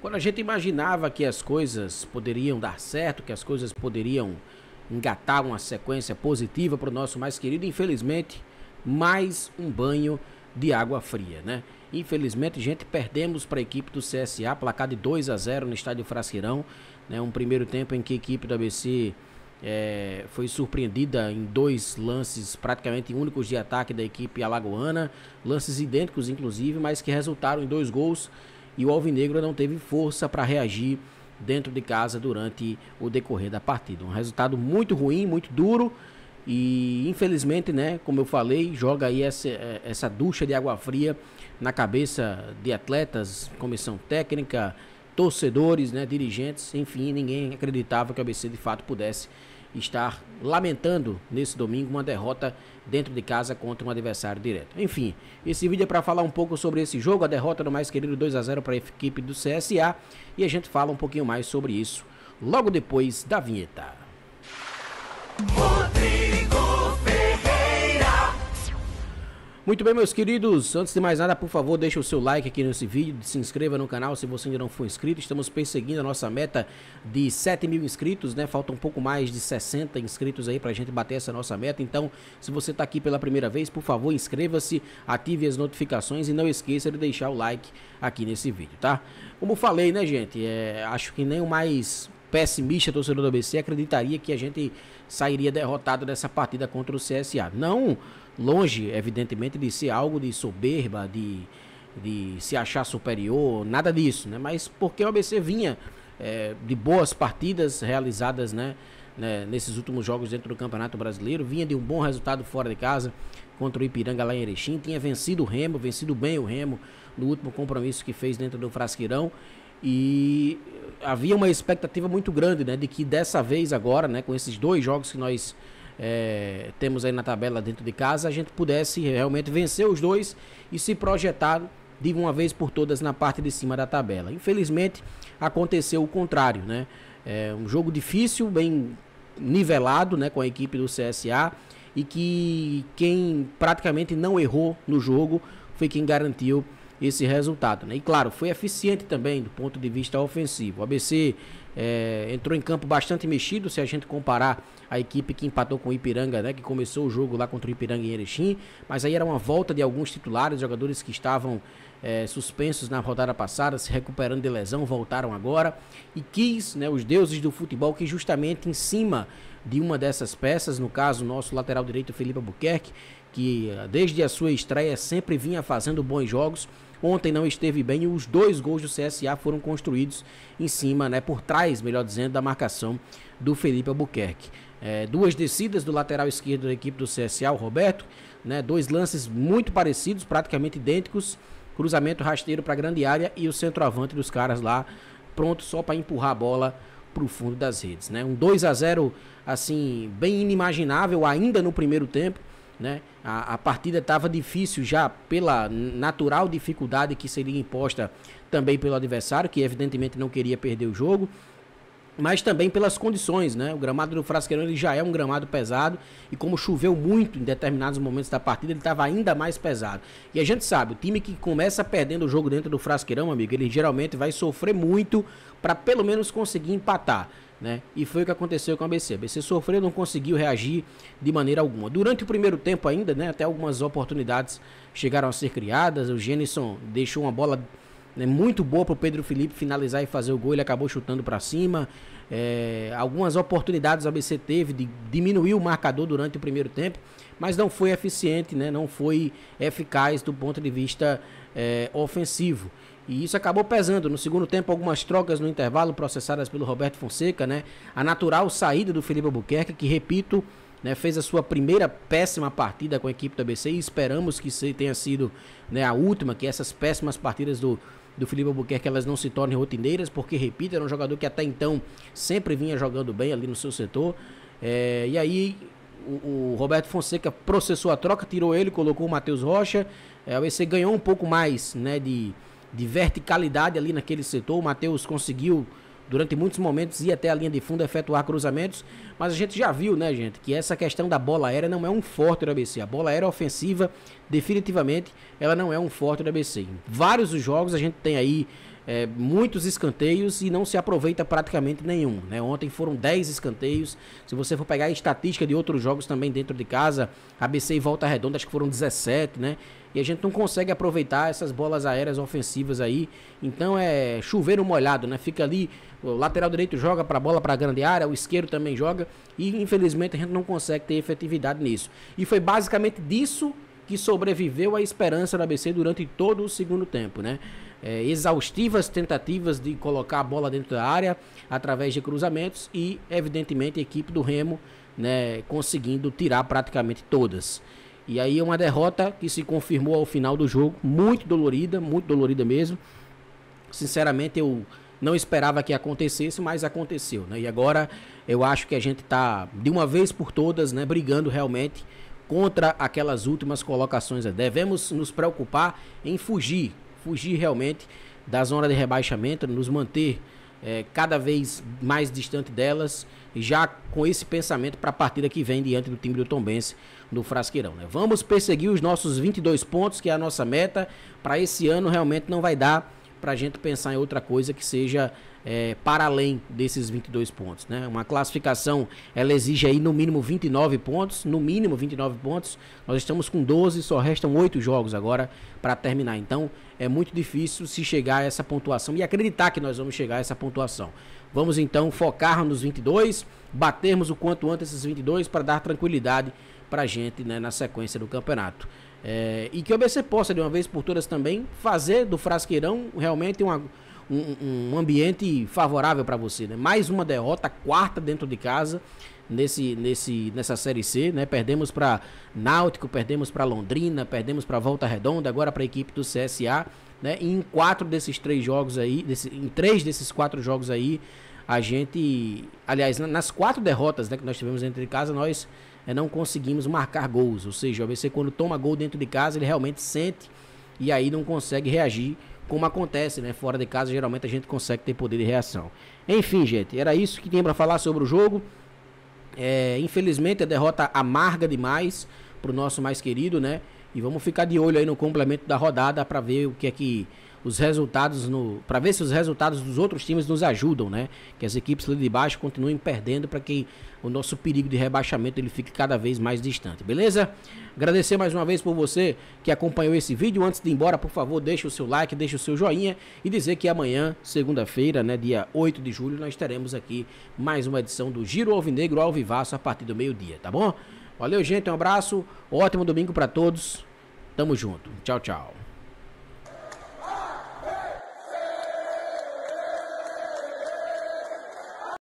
Quando a gente imaginava que as coisas poderiam dar certo, que as coisas poderiam engatar uma sequência positiva para o nosso mais querido, infelizmente, mais um banho de água fria, né? Infelizmente, gente, perdemos para a equipe do CSA, placar de 2 a 0 no estádio Frasqueirão, né? Um primeiro tempo em que a equipe do ABC é, eh, foi surpreendida em dois lances praticamente únicos de ataque da equipe alagoana, lances idênticos inclusive, mas que resultaram em dois gols e o Alvinegro não teve força para reagir dentro de casa durante o decorrer da partida. Um resultado muito ruim, muito duro e infelizmente, né, como eu falei, joga aí essa, essa ducha de água fria na cabeça de atletas, comissão técnica, torcedores, né, dirigentes, enfim, ninguém acreditava que o ABC de fato pudesse estar lamentando nesse domingo uma derrota dentro de casa contra um adversário direto. Enfim, esse vídeo é para falar um pouco sobre esse jogo, a derrota do mais querido 2 a 0 para a equipe do CSA e a gente fala um pouquinho mais sobre isso logo depois da vinheta. Oh! Muito bem, meus queridos. Antes de mais nada, por favor, deixe o seu like aqui nesse vídeo, se inscreva no canal se você ainda não for inscrito. Estamos perseguindo a nossa meta de 7 mil inscritos, né? Falta um pouco mais de 60 inscritos aí pra gente bater essa nossa meta. Então, se você tá aqui pela primeira vez, por favor, inscreva-se, ative as notificações e não esqueça de deixar o like aqui nesse vídeo, tá? Como falei, né, gente? É, acho que nem o mais pessimista, torcedor do ABC, acreditaria que a gente sairia derrotado dessa partida contra o CSA. Não longe, evidentemente, de ser algo de soberba, de, de se achar superior, nada disso, né? Mas porque o ABC vinha é, de boas partidas realizadas, né? né? Nesses últimos jogos dentro do Campeonato Brasileiro, vinha de um bom resultado fora de casa contra o Ipiranga lá em Erechim, tinha vencido o Remo, vencido bem o Remo no último compromisso que fez dentro do Frasqueirão e havia uma expectativa muito grande, né, de que dessa vez agora, né, com esses dois jogos que nós é, temos aí na tabela dentro de casa, a gente pudesse realmente vencer os dois e se projetar de uma vez por todas na parte de cima da tabela. Infelizmente aconteceu o contrário, né? É um jogo difícil, bem nivelado, né, com a equipe do CSA e que quem praticamente não errou no jogo foi quem garantiu esse resultado. Né? E claro, foi eficiente também do ponto de vista ofensivo. O ABC é, entrou em campo bastante mexido, se a gente comparar a equipe que empatou com o Ipiranga, né, que começou o jogo lá contra o Ipiranga em Erechim, mas aí era uma volta de alguns titulares, jogadores que estavam é, suspensos na rodada passada, se recuperando de lesão, voltaram agora, e quis, né, os deuses do futebol, que justamente em cima de uma dessas peças, no caso, nosso lateral direito Felipe Albuquerque, que é, desde a sua estreia sempre vinha fazendo bons jogos, ontem não esteve bem e os dois gols do CSA foram construídos em cima, né, por trás, melhor dizendo, da marcação do Felipe Albuquerque. É, duas descidas do lateral esquerdo da equipe do CSA, o Roberto, né, dois lances muito parecidos, praticamente idênticos, cruzamento rasteiro para a grande área e o centroavante dos caras lá pronto só para empurrar a bola para o fundo das redes, né? Um 2 a 0 assim bem inimaginável ainda no primeiro tempo né? A, a partida estava difícil já pela natural dificuldade que seria imposta também pelo adversário, que evidentemente não queria perder o jogo, mas também pelas condições, né? O gramado do Frasqueirão ele já é um gramado pesado e como choveu muito em determinados momentos da partida, ele estava ainda mais pesado. E a gente sabe, o time que começa perdendo o jogo dentro do Frasqueirão, amigo, ele geralmente vai sofrer muito para pelo menos conseguir empatar. Né? E foi o que aconteceu com a BC. A BC sofreu, não conseguiu reagir de maneira alguma. Durante o primeiro tempo ainda, né, até algumas oportunidades chegaram a ser criadas. O Gênison deixou uma bola né, muito boa para o Pedro Felipe finalizar e fazer o gol. Ele acabou chutando para cima. É, algumas oportunidades a BC teve de diminuir o marcador durante o primeiro tempo, mas não foi eficiente, né? não foi eficaz do ponto de vista é, ofensivo. E isso acabou pesando. No segundo tempo, algumas trocas no intervalo processadas pelo Roberto Fonseca, né? A natural saída do Felipe Albuquerque, que, repito, né, fez a sua primeira péssima partida com a equipe do ABC e esperamos que tenha sido né, a última, que essas péssimas partidas do, do Felipe Albuquerque elas não se tornem rotineiras, porque, repito, era um jogador que até então sempre vinha jogando bem ali no seu setor. É, e aí o, o, Roberto Fonseca processou a troca, tirou ele, colocou o Matheus Rocha. É, o ABC ganhou um pouco mais né, de de verticalidade ali naquele setor. O Matheus conseguiu, durante muitos momentos, ir até a linha de fundo, efetuar cruzamentos. Mas a gente já viu, né, gente, que essa questão da bola aérea não é um forte do ABC. A bola aérea ofensiva, definitivamente, ela não é um forte do ABC. Em vários os jogos a gente tem aí. É, muitos escanteios e não se aproveita praticamente nenhum. Né? Ontem foram 10 escanteios. Se você for pegar a estatística de outros jogos também dentro de casa, ABC e Volta Redonda, acho que foram 17, né? a gente não consegue aproveitar essas bolas aéreas ofensivas aí. Então é chuveiro molhado, né? Fica ali, o lateral direito joga para a bola para a grande área, o esquerdo também joga. E infelizmente a gente não consegue ter efetividade nisso. E foi basicamente disso que sobreviveu a esperança da ABC durante todo o segundo tempo, né? É, exaustivas tentativas de colocar a bola dentro da área através de cruzamentos e, evidentemente, a equipe do Remo né, conseguindo tirar praticamente todas. E aí é uma derrota que se confirmou ao final do jogo, muito dolorida, muito dolorida mesmo. Sinceramente, eu não esperava que acontecesse, mas aconteceu, né? E agora eu acho que a gente está de uma vez por todas, né, brigando realmente contra aquelas últimas colocações. Devemos nos preocupar em fugir, fugir realmente da zona de rebaixamento, nos manter é, cada vez mais distante delas, já com esse pensamento para a partida que vem diante do time do Tombense do Frasqueirão. Né? Vamos perseguir os nossos 22 pontos, que é a nossa meta. Para esse ano, realmente não vai dar para a gente pensar em outra coisa que seja é, para além desses 22 pontos. Né? Uma classificação, ela exige aí no mínimo 29 pontos, no mínimo 29 pontos. Nós estamos com 12, só restam 8 jogos agora para terminar. Então, é muito difícil se chegar a essa pontuação e acreditar que nós vamos chegar a essa pontuação. Vamos então focar nos 22, batermos o quanto antes esses 22 para dar tranquilidade para a gente né, na sequência do campeonato. É, e que o ABC possa, de uma vez por todas também, fazer do Frasqueirão realmente uma, um, um ambiente favorável para você, né? Mais uma derrota, quarta dentro de casa nesse, nesse, nessa Série C, né? Perdemos para Náutico, perdemos para Londrina, perdemos para Volta Redonda, agora para a equipe do CSA, né? E em quatro desses três jogos aí, desse, em três desses quatro jogos aí, a gente, aliás, nas quatro derrotas né, que nós tivemos dentro de casa, nós é, não conseguimos marcar gols. Ou seja, o ABC quando toma gol dentro de casa, ele realmente sente e aí não consegue reagir como acontece, né? Fora de casa, geralmente a gente consegue ter poder de reação. Enfim, gente, era isso que tinha para falar sobre o jogo. É, infelizmente, a derrota amarga demais pro nosso mais querido, né? E vamos ficar de olho aí no complemento da rodada para ver o que é que os resultados no para ver se os resultados dos outros times nos ajudam, né? Que as equipes ali de baixo continuem perdendo para que o nosso perigo de rebaixamento ele fique cada vez mais distante, beleza? Agradecer mais uma vez por você que acompanhou esse vídeo. Antes de ir embora, por favor, deixe o seu like, deixe o seu joinha e dizer que amanhã, segunda-feira, né, dia 8 de julho, nós teremos aqui mais uma edição do Giro Alvinegro ao a partir do meio-dia, tá bom? Valeu, gente, um abraço, ótimo domingo para todos. Tamo junto. Tchau, tchau.